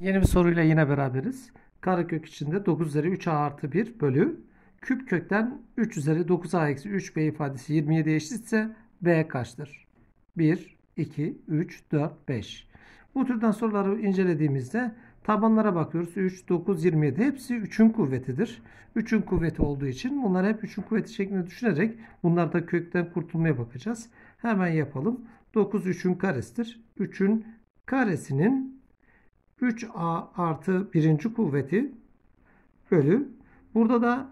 Yeni bir soruyla yine beraberiz. Karekök içinde 9 üzeri 3a artı 1 bölü küp kökten 3 üzeri 9a eksi 3b ifadesi 27'ye eşitse b kaçtır? 1, 2, 3, 4, 5. Bu türden soruları incelediğimizde tabanlara bakıyoruz. 3, 9, 27 hepsi 3'ün kuvvetidir. 3'ün kuvveti olduğu için bunları hep 3'ün kuvveti şeklinde düşünerek bunlarda kökten kurtulmaya bakacağız. Hemen yapalım. 9 3'ün karesidir. 3'ün karesinin 3a artı birinci kuvveti bölü. Burada da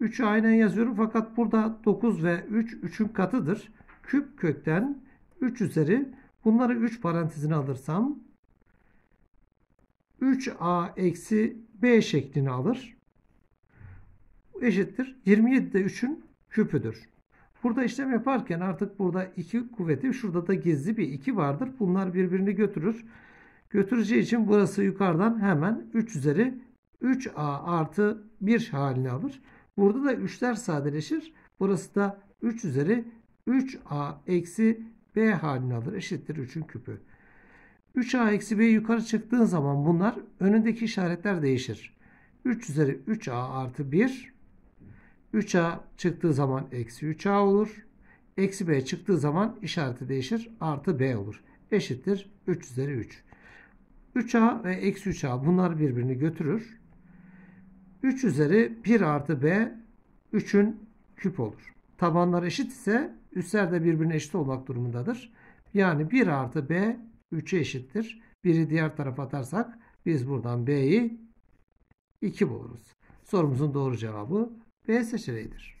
3 aynen yazıyorum fakat burada 9 ve 3 3'ün katıdır. Küp kökten 3 üzeri bunları 3 parantezine alırsam 3a eksi b şeklini alır. Eşittir. 27 de 3'ün küpüdür. Burada işlem yaparken artık burada 2 kuvveti şurada da gizli bir 2 vardır. Bunlar birbirini götürür. Götüreceği için burası yukarıdan hemen 3 üzeri 3a artı 1 halini alır. Burada da 3'ler sadeleşir. Burası da 3 üzeri 3a eksi b halini alır. Eşittir 3'ün küpü. 3a eksi b yukarı çıktığın zaman bunlar önündeki işaretler değişir. 3 üzeri 3a artı 1. 3a çıktığı zaman eksi 3a olur. Eksi b çıktığı zaman işareti değişir. Artı b olur. Eşittir 3 üzeri 3. 3a ve eksi 3a bunlar birbirini götürür. 3 üzeri 1 artı b 3'ün küp olur. Tabanlar eşit ise üstler de birbirine eşit olmak durumundadır. Yani 1 artı b 3'e eşittir. 1'i diğer tarafa atarsak biz buradan b'yi 2 buluruz. Sorumuzun doğru cevabı B seçeneğidir.